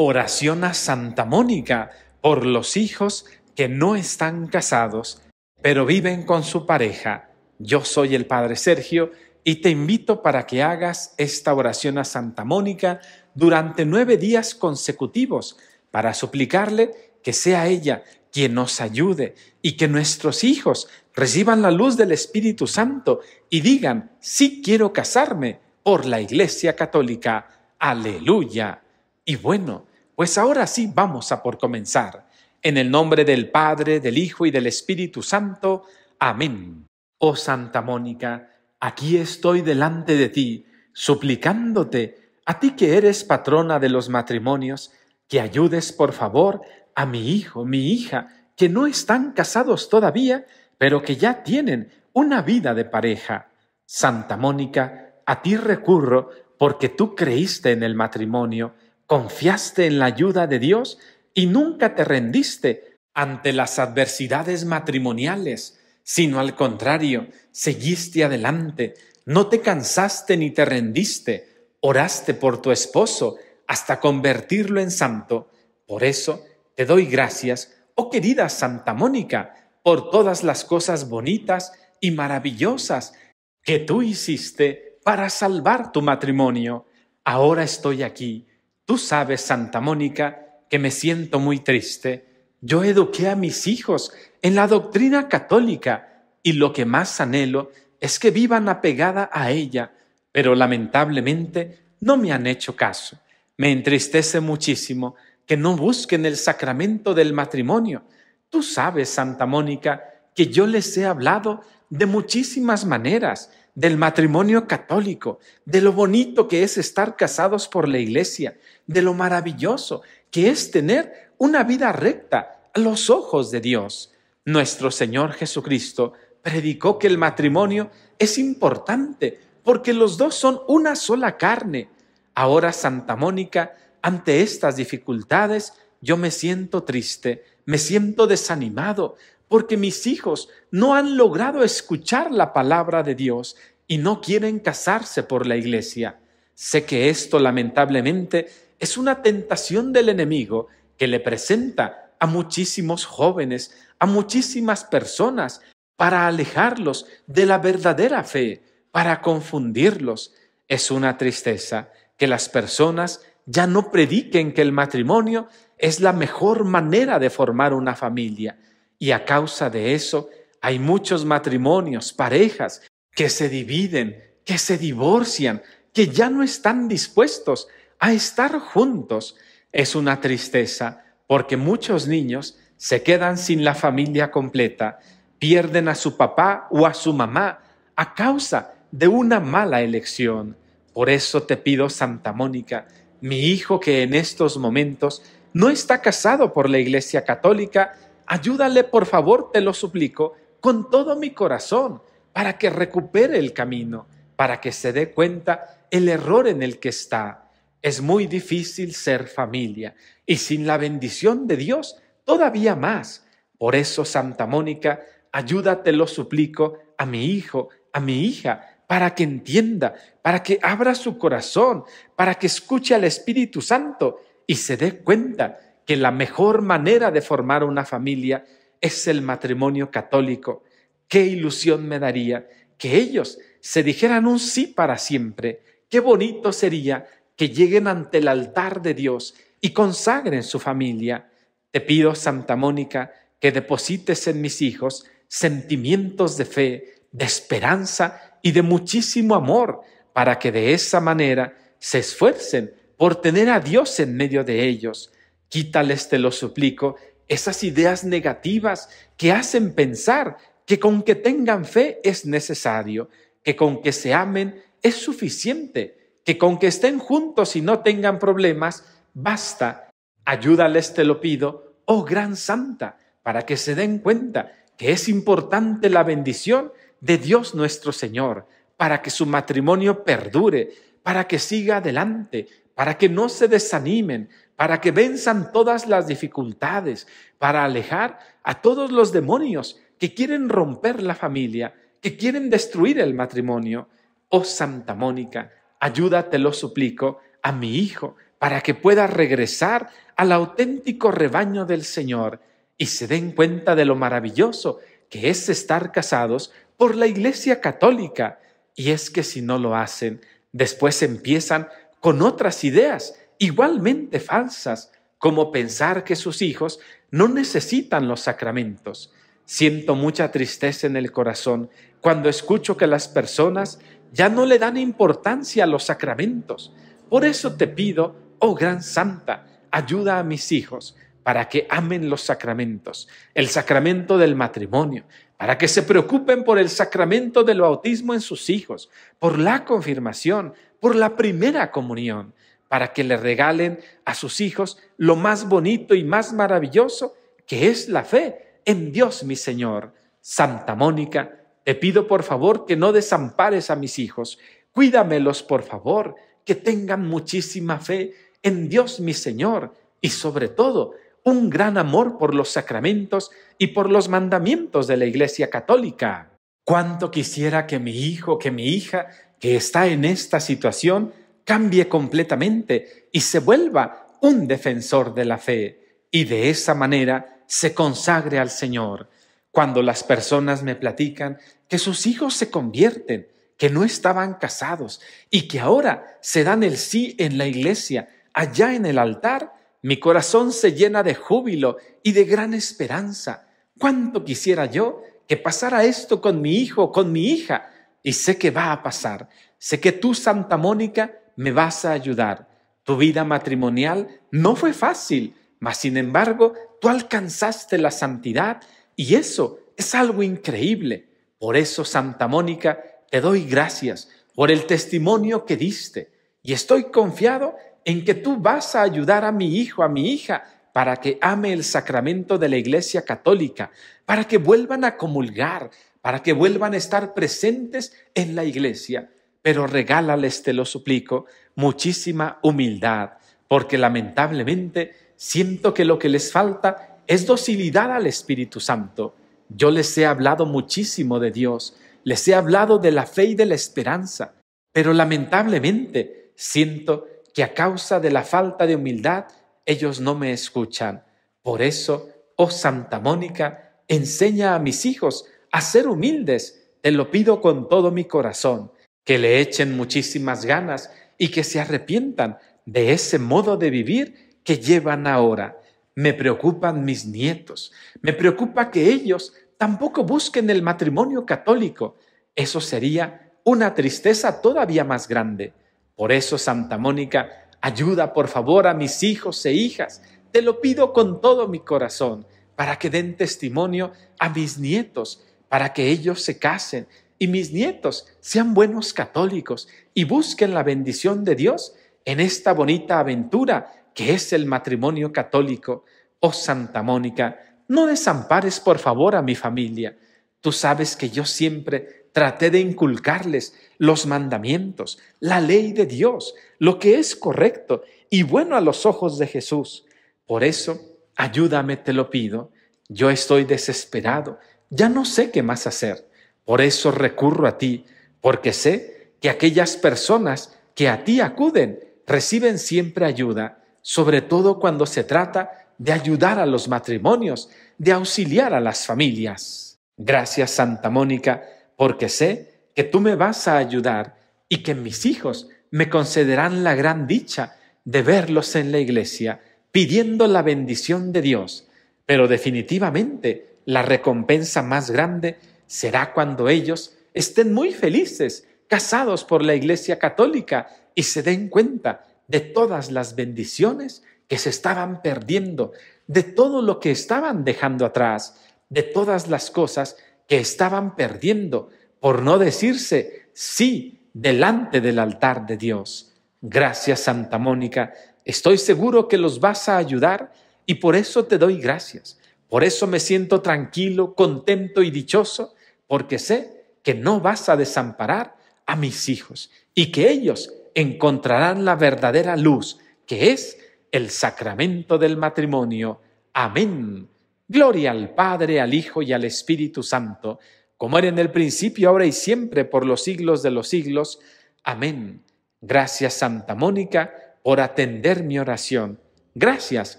oración a Santa Mónica por los hijos que no están casados, pero viven con su pareja. Yo soy el Padre Sergio y te invito para que hagas esta oración a Santa Mónica durante nueve días consecutivos para suplicarle que sea ella quien nos ayude y que nuestros hijos reciban la luz del Espíritu Santo y digan, sí quiero casarme por la Iglesia Católica. Aleluya. Y bueno, pues ahora sí vamos a por comenzar. En el nombre del Padre, del Hijo y del Espíritu Santo. Amén. Oh Santa Mónica, aquí estoy delante de ti, suplicándote, a ti que eres patrona de los matrimonios, que ayudes por favor a mi hijo, mi hija, que no están casados todavía, pero que ya tienen una vida de pareja. Santa Mónica, a ti recurro porque tú creíste en el matrimonio confiaste en la ayuda de Dios y nunca te rendiste ante las adversidades matrimoniales, sino al contrario, seguiste adelante, no te cansaste ni te rendiste, oraste por tu esposo hasta convertirlo en santo. Por eso te doy gracias, oh querida Santa Mónica, por todas las cosas bonitas y maravillosas que tú hiciste para salvar tu matrimonio. Ahora estoy aquí Tú sabes, Santa Mónica, que me siento muy triste. Yo eduqué a mis hijos en la doctrina católica y lo que más anhelo es que vivan apegada a ella, pero lamentablemente no me han hecho caso. Me entristece muchísimo que no busquen el sacramento del matrimonio. Tú sabes, Santa Mónica, que yo les he hablado de muchísimas maneras del matrimonio católico, de lo bonito que es estar casados por la iglesia, de lo maravilloso que es tener una vida recta a los ojos de Dios. Nuestro Señor Jesucristo predicó que el matrimonio es importante porque los dos son una sola carne. Ahora, Santa Mónica, ante estas dificultades, yo me siento triste, me siento desanimado, porque mis hijos no han logrado escuchar la palabra de Dios y no quieren casarse por la iglesia. Sé que esto lamentablemente es una tentación del enemigo que le presenta a muchísimos jóvenes, a muchísimas personas, para alejarlos de la verdadera fe, para confundirlos. Es una tristeza que las personas ya no prediquen que el matrimonio es la mejor manera de formar una familia, y a causa de eso hay muchos matrimonios, parejas que se dividen, que se divorcian, que ya no están dispuestos a estar juntos. Es una tristeza porque muchos niños se quedan sin la familia completa, pierden a su papá o a su mamá a causa de una mala elección. Por eso te pido, Santa Mónica, mi hijo que en estos momentos no está casado por la Iglesia Católica, ayúdale por favor, te lo suplico, con todo mi corazón, para que recupere el camino, para que se dé cuenta el error en el que está. Es muy difícil ser familia y sin la bendición de Dios todavía más. Por eso, Santa Mónica, ayúdate, lo suplico, a mi hijo, a mi hija, para que entienda, para que abra su corazón, para que escuche al Espíritu Santo y se dé cuenta que la mejor manera de formar una familia es el matrimonio católico. Qué ilusión me daría que ellos se dijeran un sí para siempre. Qué bonito sería que lleguen ante el altar de Dios y consagren su familia. Te pido, Santa Mónica, que deposites en mis hijos sentimientos de fe, de esperanza y de muchísimo amor, para que de esa manera se esfuercen por tener a Dios en medio de ellos Quítales, te lo suplico, esas ideas negativas que hacen pensar que con que tengan fe es necesario, que con que se amen es suficiente, que con que estén juntos y no tengan problemas, basta. Ayúdales, te lo pido, oh gran santa, para que se den cuenta que es importante la bendición de Dios nuestro Señor, para que su matrimonio perdure, para que siga adelante, para que no se desanimen, para que venzan todas las dificultades, para alejar a todos los demonios que quieren romper la familia, que quieren destruir el matrimonio. Oh Santa Mónica, ayúdate, lo suplico, a mi hijo, para que pueda regresar al auténtico rebaño del Señor y se den cuenta de lo maravilloso que es estar casados por la Iglesia Católica. Y es que si no lo hacen, después empiezan con otras ideas igualmente falsas como pensar que sus hijos no necesitan los sacramentos. Siento mucha tristeza en el corazón cuando escucho que las personas ya no le dan importancia a los sacramentos. Por eso te pido, oh gran santa, ayuda a mis hijos para que amen los sacramentos, el sacramento del matrimonio, para que se preocupen por el sacramento del bautismo en sus hijos, por la confirmación, por la primera comunión, para que le regalen a sus hijos lo más bonito y más maravilloso que es la fe en Dios, mi Señor. Santa Mónica, te pido por favor que no desampares a mis hijos. Cuídamelos, por favor, que tengan muchísima fe en Dios, mi Señor, y sobre todo un gran amor por los sacramentos y por los mandamientos de la Iglesia Católica. Cuánto quisiera que mi hijo, que mi hija, que está en esta situación, cambie completamente y se vuelva un defensor de la fe y de esa manera se consagre al Señor. Cuando las personas me platican que sus hijos se convierten, que no estaban casados y que ahora se dan el sí en la iglesia, allá en el altar, mi corazón se llena de júbilo y de gran esperanza. ¿Cuánto quisiera yo que pasara esto con mi hijo, con mi hija? Y sé que va a pasar. Sé que tú, Santa Mónica, me vas a ayudar. Tu vida matrimonial no fue fácil, mas sin embargo tú alcanzaste la santidad y eso es algo increíble. Por eso, Santa Mónica, te doy gracias por el testimonio que diste y estoy confiado en que tú vas a ayudar a mi hijo, a mi hija, para que ame el sacramento de la Iglesia Católica, para que vuelvan a comulgar, para que vuelvan a estar presentes en la Iglesia pero regálales, te lo suplico, muchísima humildad, porque lamentablemente siento que lo que les falta es docilidad al Espíritu Santo. Yo les he hablado muchísimo de Dios, les he hablado de la fe y de la esperanza, pero lamentablemente siento que a causa de la falta de humildad ellos no me escuchan. Por eso, oh Santa Mónica, enseña a mis hijos a ser humildes, te lo pido con todo mi corazón que le echen muchísimas ganas y que se arrepientan de ese modo de vivir que llevan ahora. Me preocupan mis nietos, me preocupa que ellos tampoco busquen el matrimonio católico. Eso sería una tristeza todavía más grande. Por eso, Santa Mónica, ayuda por favor a mis hijos e hijas. Te lo pido con todo mi corazón, para que den testimonio a mis nietos, para que ellos se casen, y mis nietos sean buenos católicos y busquen la bendición de Dios en esta bonita aventura que es el matrimonio católico. Oh Santa Mónica, no desampares por favor a mi familia. Tú sabes que yo siempre traté de inculcarles los mandamientos, la ley de Dios, lo que es correcto y bueno a los ojos de Jesús. Por eso, ayúdame, te lo pido. Yo estoy desesperado, ya no sé qué más hacer. Por eso recurro a ti, porque sé que aquellas personas que a ti acuden reciben siempre ayuda, sobre todo cuando se trata de ayudar a los matrimonios, de auxiliar a las familias. Gracias, Santa Mónica, porque sé que tú me vas a ayudar y que mis hijos me concederán la gran dicha de verlos en la iglesia pidiendo la bendición de Dios, pero definitivamente la recompensa más grande será cuando ellos estén muy felices, casados por la Iglesia Católica y se den cuenta de todas las bendiciones que se estaban perdiendo, de todo lo que estaban dejando atrás, de todas las cosas que estaban perdiendo, por no decirse sí delante del altar de Dios. Gracias, Santa Mónica. Estoy seguro que los vas a ayudar y por eso te doy gracias. Por eso me siento tranquilo, contento y dichoso porque sé que no vas a desamparar a mis hijos y que ellos encontrarán la verdadera luz, que es el sacramento del matrimonio. Amén. Gloria al Padre, al Hijo y al Espíritu Santo, como era en el principio, ahora y siempre, por los siglos de los siglos. Amén. Gracias, Santa Mónica, por atender mi oración. Gracias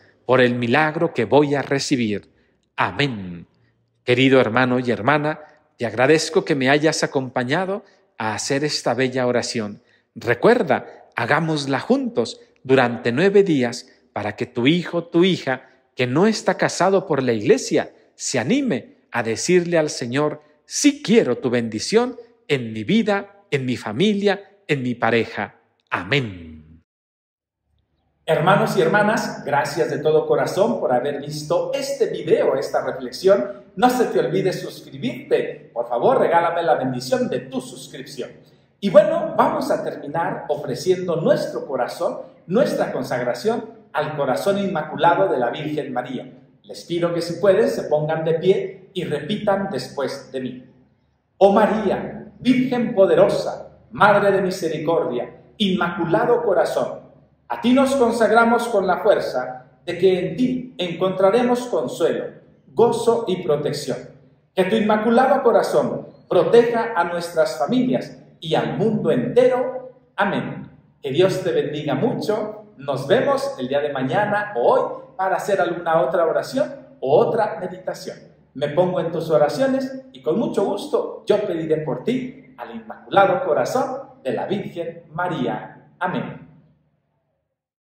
por el milagro que voy a recibir. Amén. Querido hermano y hermana, te agradezco que me hayas acompañado a hacer esta bella oración. Recuerda, hagámosla juntos durante nueve días para que tu hijo, tu hija, que no está casado por la iglesia, se anime a decirle al Señor, sí quiero tu bendición en mi vida, en mi familia, en mi pareja. Amén. Hermanos y hermanas, gracias de todo corazón por haber visto este video, esta reflexión no se te olvide suscribirte. Por favor, regálame la bendición de tu suscripción. Y bueno, vamos a terminar ofreciendo nuestro corazón, nuestra consagración al corazón inmaculado de la Virgen María. Les pido que si pueden se pongan de pie y repitan después de mí. Oh María, Virgen poderosa, Madre de Misericordia, Inmaculado Corazón, a ti nos consagramos con la fuerza de que en ti encontraremos consuelo gozo y protección. Que tu inmaculado corazón proteja a nuestras familias y al mundo entero. Amén. Que Dios te bendiga mucho. Nos vemos el día de mañana o hoy para hacer alguna otra oración o otra meditación. Me pongo en tus oraciones y con mucho gusto yo pediré por ti al Inmaculado Corazón de la Virgen María. Amén.